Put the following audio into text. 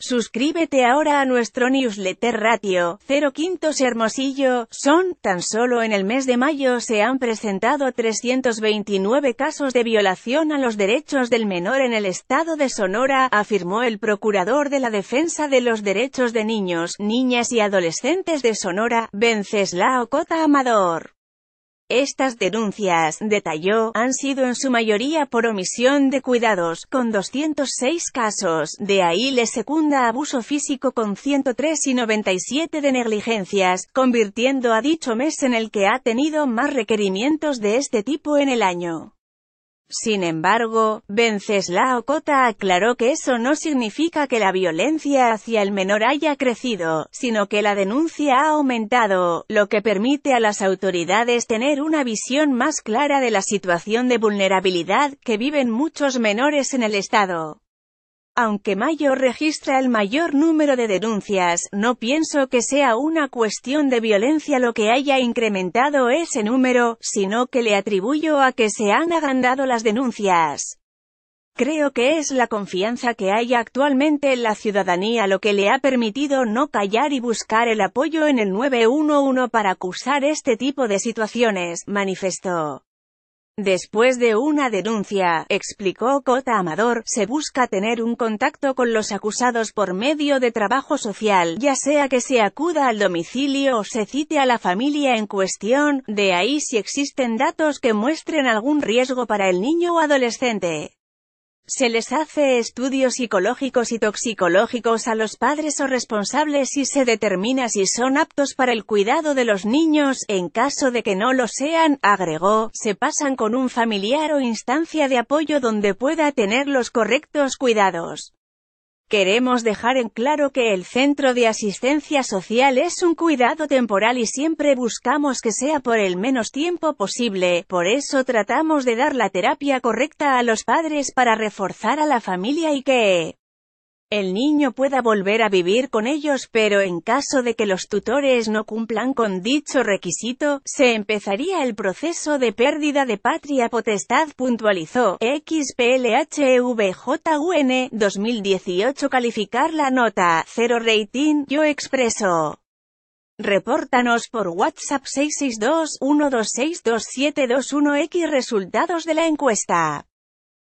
Suscríbete ahora a nuestro newsletter Ratio 0 Quintos Hermosillo, son, tan solo en el mes de mayo se han presentado 329 casos de violación a los derechos del menor en el estado de Sonora, afirmó el procurador de la Defensa de los Derechos de Niños, Niñas y Adolescentes de Sonora, Venceslao Cota Amador. Estas denuncias, detalló, han sido en su mayoría por omisión de cuidados, con 206 casos, de ahí le secunda abuso físico con 103 y 97 de negligencias, convirtiendo a dicho mes en el que ha tenido más requerimientos de este tipo en el año. Sin embargo, Venceslao Cota aclaró que eso no significa que la violencia hacia el menor haya crecido, sino que la denuncia ha aumentado, lo que permite a las autoridades tener una visión más clara de la situación de vulnerabilidad que viven muchos menores en el Estado. Aunque Mayo registra el mayor número de denuncias, no pienso que sea una cuestión de violencia lo que haya incrementado ese número, sino que le atribuyo a que se han agrandado las denuncias. Creo que es la confianza que hay actualmente en la ciudadanía lo que le ha permitido no callar y buscar el apoyo en el 911 para acusar este tipo de situaciones, manifestó. Después de una denuncia, explicó Cota Amador, se busca tener un contacto con los acusados por medio de trabajo social, ya sea que se acuda al domicilio o se cite a la familia en cuestión, de ahí si existen datos que muestren algún riesgo para el niño o adolescente. Se les hace estudios psicológicos y toxicológicos a los padres o responsables y se determina si son aptos para el cuidado de los niños, en caso de que no lo sean, agregó, se pasan con un familiar o instancia de apoyo donde pueda tener los correctos cuidados. Queremos dejar en claro que el centro de asistencia social es un cuidado temporal y siempre buscamos que sea por el menos tiempo posible, por eso tratamos de dar la terapia correcta a los padres para reforzar a la familia y que el niño pueda volver a vivir con ellos pero en caso de que los tutores no cumplan con dicho requisito, se empezaría el proceso de pérdida de patria potestad puntualizó, XPLHVJUN, e 2018 calificar la nota, 0 rating, yo expreso. Repórtanos por WhatsApp 662-1262721X resultados de la encuesta.